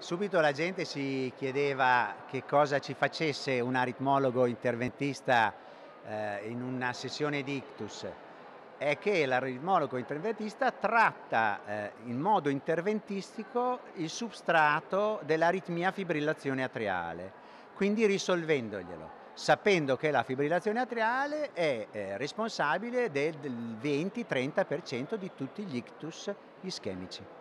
Subito la gente si chiedeva che cosa ci facesse un aritmologo interventista eh, in una sessione di ictus. È che l'aritmologo interventista tratta eh, in modo interventistico il substrato dell'aritmia fibrillazione atriale, quindi risolvendoglielo, sapendo che la fibrillazione atriale è eh, responsabile del 20-30% di tutti gli ictus ischemici.